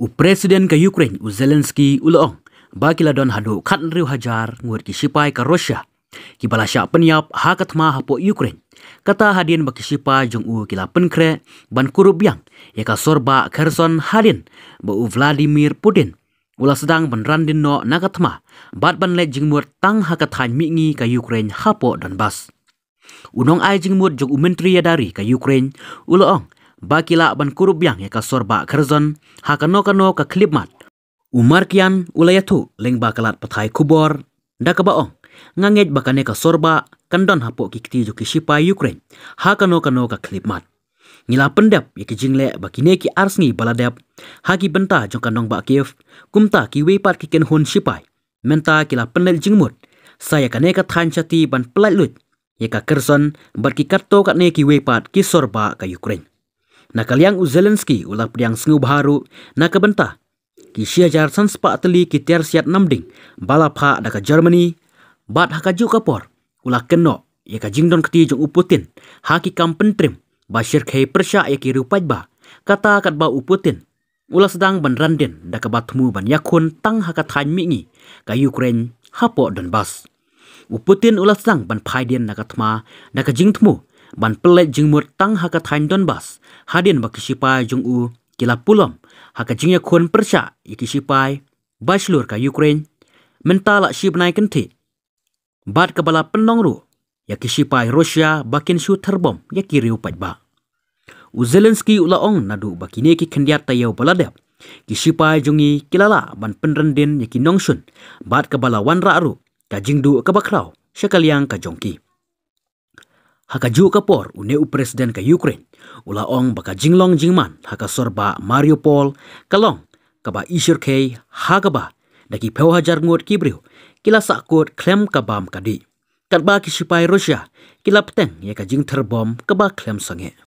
U Presiden ke Ukraine, U Zelensky Uloong, bakila don hadu kat riu hajar ngur ki sipai ke Rusia. Ki bala syak penyap hakat mah hapo Ukraine. Kata hadin baki sipa jung u kila penkre ban kurup yang ya sorba Kherson hadin ba u Vladimir Putin. Ula sedang benrandin no nakatma, mah bat ban le jing tang hakat han mingi ke Ukraine hapo Donbas. Unong ai jing muat jung u menteri ya dari ke Ukraine uloong. ong bakila ban kurup yang yaka sorba kerzon hakano kano ka klip mat. Umar kian ulayatu leng bakalat patay kubor da ka baong nganget bakane ka sorba kandon hapo kikti juki shipa Ukraine hakano kano ka klip mat. Nila pendap yaki jingle bakine ki arsngi baladap haki benta jong kandong ba Kiev kumta ki wepat kiken hun shipai menta kila pendel jingmut saya kane ka thanchati ban plalut yaka kerson bakikarto ka ne ki wepat ki sorba ka Ukraine. Na kaliang u Zelensky ula priang sengu baharu na kebentah. Ki siya jarsan sepak teli ki tersiat namding balap hak daka Germany bat haka ju kapor ula keno ia ka jingdon keti jong uputin haki kam pentrim basir khai persya ia ki rupaj ba kata kat ba uputin ula sedang ban randin daka batmu ban yakun tang haka tanmi ngi ka Ukraine hapo dan bas. Uputin ula sedang ban paidin naka tma naka jingtmu ban pelet jeng mut tang haka thain don bas, hadin baki sipai jeng u kila pulom, haka jengnya kun percak iki sipai, bas lur ka Ukraine, mentala sip naik kenti. Bat kepala penong ru, ya ki sipai Rusia bakin su terbom ya kiri upaj ba. U Zelensky ula ong nadu bakine ki kendiat tayau baladep, ki sipai jengi kilala ban penrendin ya ki nongsun, bat kepala wanra ru, kajing du kebakrau, sekalian kajongki. jongki haka ju kapor une u president ka Ukraine ula ong baka jinglong jingman haka sorba Mariupol kalong kaba isher ke haka ba daki pheo hajar ngot kibriu kila sa kot klem kabam kadi katba ki sipai Russia kila pteng ye ka jing terbom kaba klem sange